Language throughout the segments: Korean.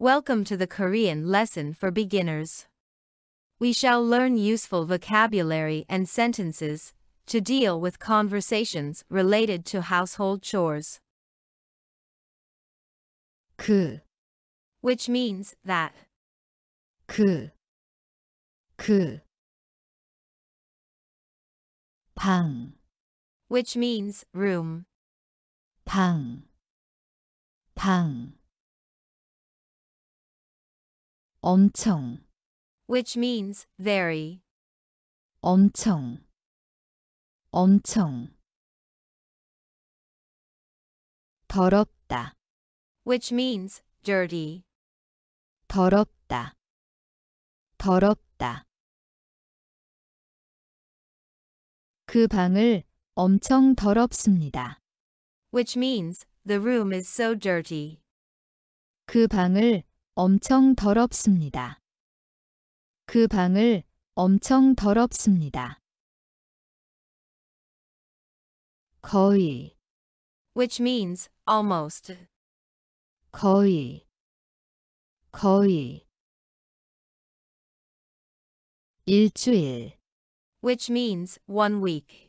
Welcome to the Korean lesson for beginners. We shall learn useful vocabulary and sentences to deal with conversations related to household chores. 그 which means that 그 which means room 방방 엄청 which means very 엄청 엄청 더럽다 which means dirty 더럽다 더럽다 그 방을 엄청 더럽습니다. which means the room is so dirty. 그 방을 엄청 더럽습니다. 그 방을 엄청 더럽습니다. 거의 which means almost 거의 거의 일주일 which means one week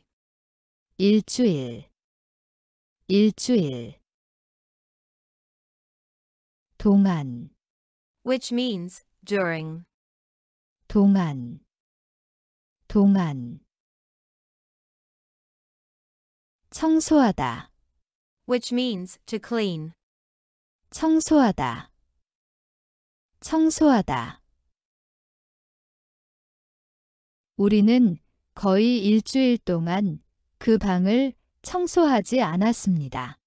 일주일 일주일 동안 which means during. 동안 동안 청소하다 which means to clean. 청소하다 청소하다 우리는 거의 일주일 동안 그 방을 청소하지 않았습니다.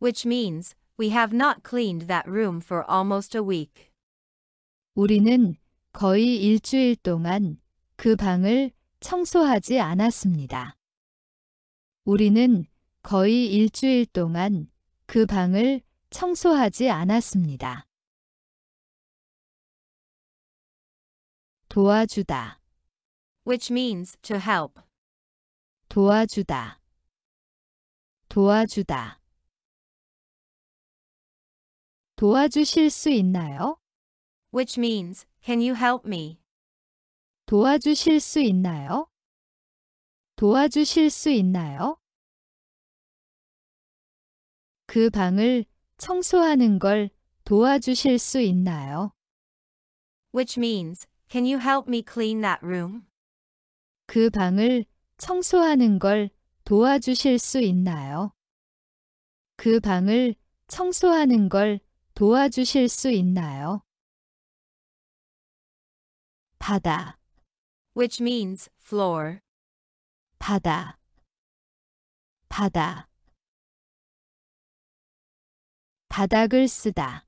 which means We have not cleaned that room for almost a week. 우리는 거의 일주일 동안 그 방을 청소하지 않았습니다. 우리는 거의 일주일 동안 그 방을 청소하지 않았습니다. 도와주다. which means to help. 도와주다. 도와주다. 도와주실 수 있나요? Which means, can you help me? 도와주실 수 있나요? 도와주실 수 있나요? 그 방을 청소하는 걸 도와주실 수 있나요? Which means, can you help me clean that room? 그 방을 청소하는 걸 도와주실 수 있나요? 그 방을 청소하는 걸 도와주실 수 있나요? 바다 which means floor 바다 바다 바닥을 쓰다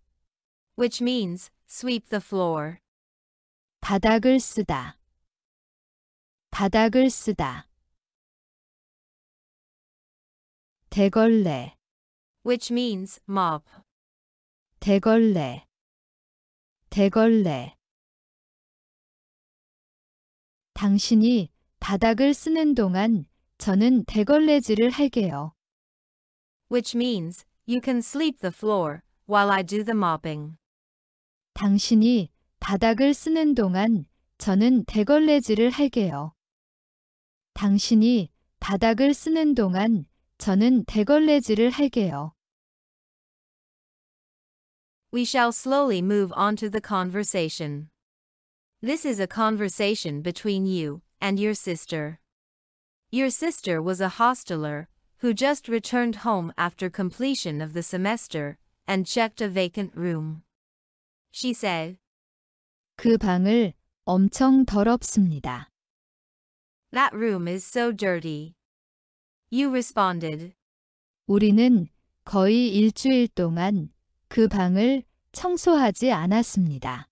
which means sweep the floor 바닥을 쓰다 바닥을 쓰다 대걸레 which means mop 대걸레 대걸레 당신이 바닥을 쓰는 동안 저는 대걸레질을 할게요. Which means you can sweep the floor while I do the mopping. 당신이 바닥을 쓰는 동안 저는 대걸레질을 할게요. 당신이 바닥을 쓰는 동안 저는 대걸레질을 할게요. we shall slowly move on to the conversation. This is a conversation between you and your sister. Your sister was a hosteler who just returned home after completion of the semester and checked a vacant room. She said, 그 방을 엄청 더럽습니다. That room is so dirty. You responded. 우리는 거의 일주일 동안 그 방을 청소하지 않았습니다.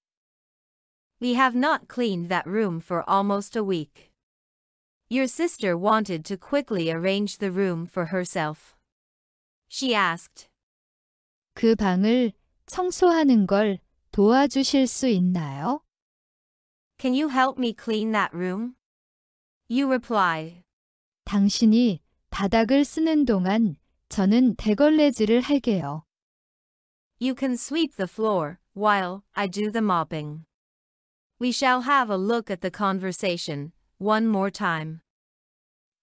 We have not cleaned that room for almost a week. Your sister wanted to quickly arrange the room for herself. She asked. 그 방을 청소하는 걸 도와주실 수 있나요? Can you help me clean that room? You replied. 당신이 바닥을 쓰는 동안 저는 대걸레질을 할게요. You can sweep the floor, while I do the mopping. We shall have a look at the conversation, one more time.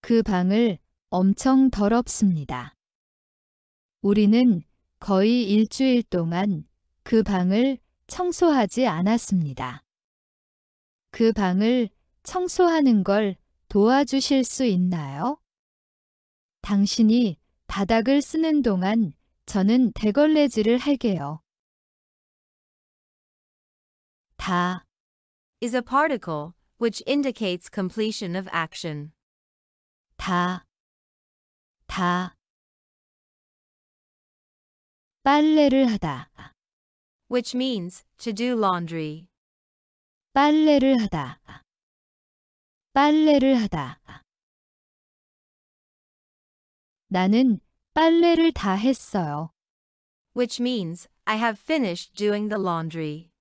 그 방을 엄청 더럽습니다. 우리는 거의 일주일 동안 그 방을 청소하지 않았습니다. 그 방을 청소하는 걸 도와주실 수 있나요? 당신이 바닥을 쓰는 동안 저는 대걸레질을 할게요. 다 is a particle which indicates completion of action. 다, 다. 빨래를 하다. which means to do laundry. 빨래를 하다. 빨래를 하다. 나는 빨래를 다 했어요. which means I have finished doing the laundry.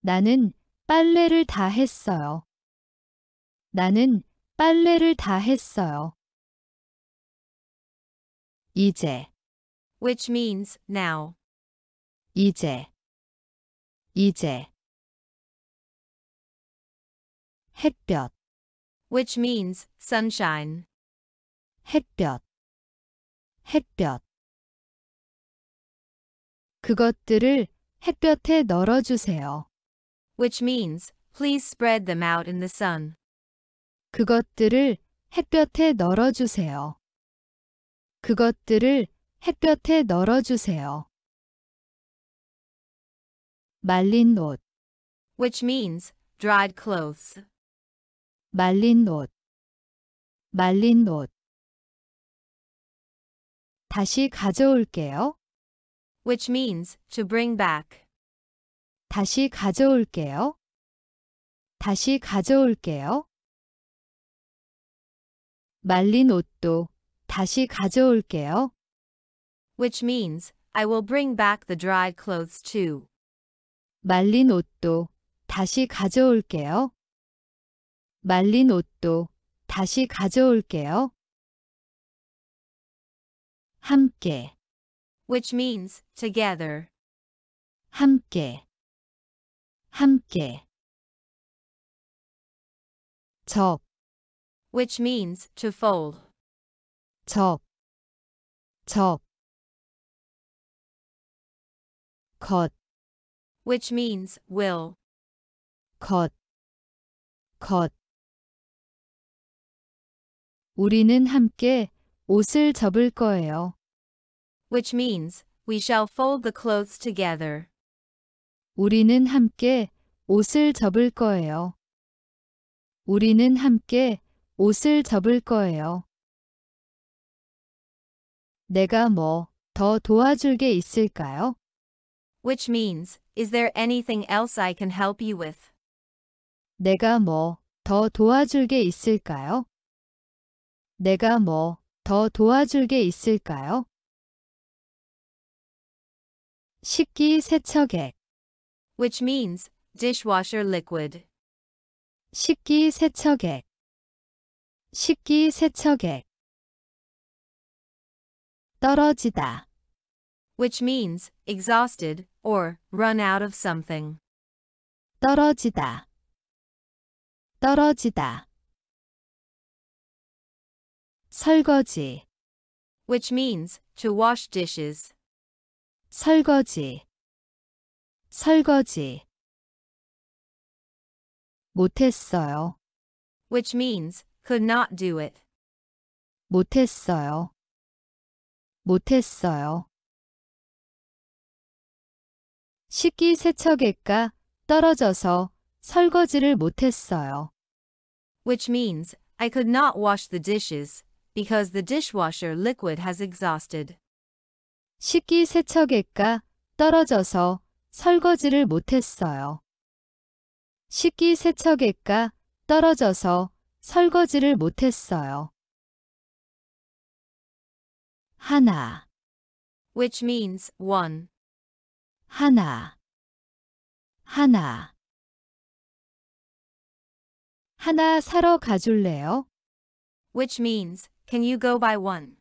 나는 빨래를 다 했어요. 나는 빨래를 다 했어요. 이제 which means now. 이제 이제 햇볕 which means sunshine. 햇볕 햇볕 그것들을 햇볕에 널어 주세요. which means please spread them out in the sun. 그것들을 햇볕에 널어 주세요. 그것들을 햇볕에 널어 주세요. 말린 옷 which means dried clothes. 말린 옷 말린 옷 다시 가져올게요. which means to bring back. 다시 가져올게요. 다시 가져올게요. 말린 옷도 다시 가져올게요. which means I will bring back the dry clothes too. 말린 옷도 다시 가져올게요. 말린 옷도 다시 가져올게요. 함께 which means together. 함께 함께 접 which means to fold. 접 접. 겉 which means will. 겉 겉. 우리는 함께 옷을 접을 거예요. Which means, we shall fold the clothes together. 우리는 함께 옷을 접을 거예요. 우리는 함께 옷을 접을 거예요. 내가 뭐 더 도와줄 게 있을까요? Which means, is there anything else I can help you with? 내가 뭐 더 도와줄 게 있을까요? 내가 뭐더 도와줄 게 있을까요? 식기 세척액 which means dishwasher liquid. 식기 세척액 식기 세척액 떨어지다 which means exhausted or run out of something. 떨어지다 떨어지다 설거지 which means to wash dishes. 설거지 설거지 못했어요. which means could not do it. 못했어요. 못했어요. 식기 세척액가 떨어져서 설거지를 못했어요. which means I could not wash the dishes. because the dishwasher liquid has exhausted. 식기세척액가 떨어져서 설거지를 못했어요. 식기세척액가 떨어져서 설거지를 못했어요. 하나 which means one 하나 하나 하나 사러 가줄래요? which means Can you go buy one?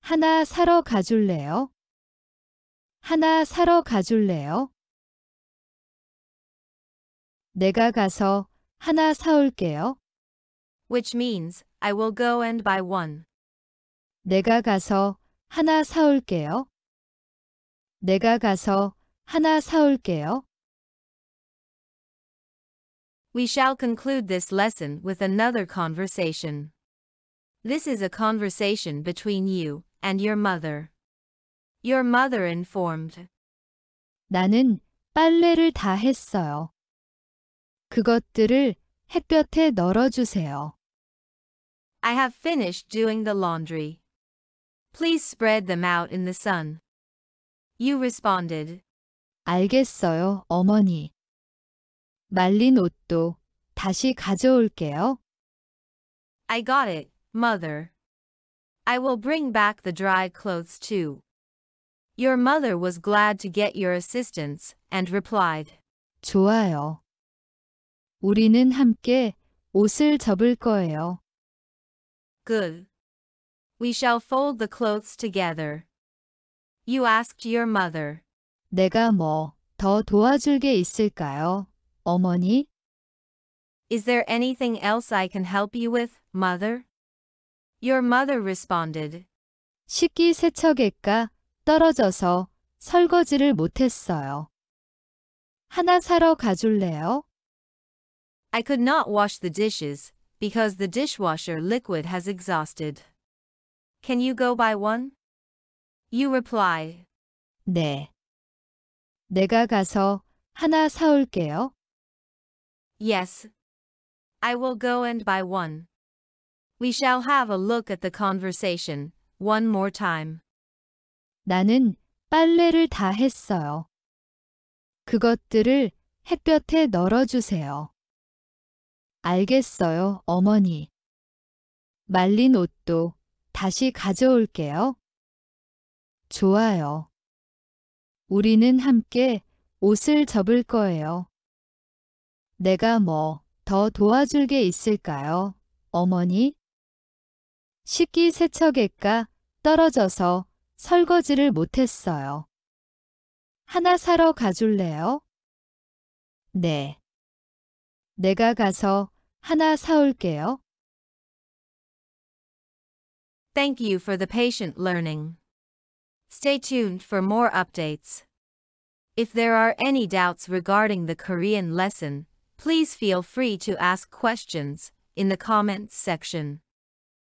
하나 사러 가줄래요? 하나 사러 가줄래요? 내가 가서 하나 사올게요. Which means, I will go and buy one. 내가 가서 하나 사올게요. 내가 가서 하나 사올게요. We shall conclude this lesson with another conversation. This is a conversation between you and your mother. Your mother informed. 나는 빨래를 다 했어요. 그것들을 햇볕에 널어주세요. I have finished doing the laundry. Please spread them out in the sun. You responded. 알겠어요, 어머니. 말린 옷도 다시 가져올게요. I got it, Mother. I will bring back the dry clothes too. Your mother was glad to get your assistance and replied. 좋아요. 우리는 함께 옷을 접을 거예요. Good. We shall fold the clothes together. You asked your mother. 내가 뭐 더 도와줄 게 있을까요, 어머니? Is there anything else I can help you with, mother? Your mother responded. 식기세척기가 떨어져서 설거지를 못했어요. 하나 사러 가줄래요? I could not wash the dishes because the dishwasher liquid has exhausted. Can you go buy one? You reply. 네. 내가 가서 하나 사올게요. Yes. I will go and buy one. We shall have a look at the conversation one more time. 나는 빨래를 다 했어요. 그것들을 햇볕에 널어주세요. 알겠어요, 어머니. 말린 옷도 다시 가져올게요. 좋아요. 우리는 함께 옷을 접을 거예요. 내가 뭐 더 도와줄 게 있을까요, 어머니? 식기 세척액가 떨어져서 설거지를 못했어요. 하나 사러 가줄래요? 네. 내가 가서 하나 사올게요. Thank you for the patient learning. Stay tuned for more updates. If there are any doubts regarding the Korean lesson, please feel free to ask questions in the comments section.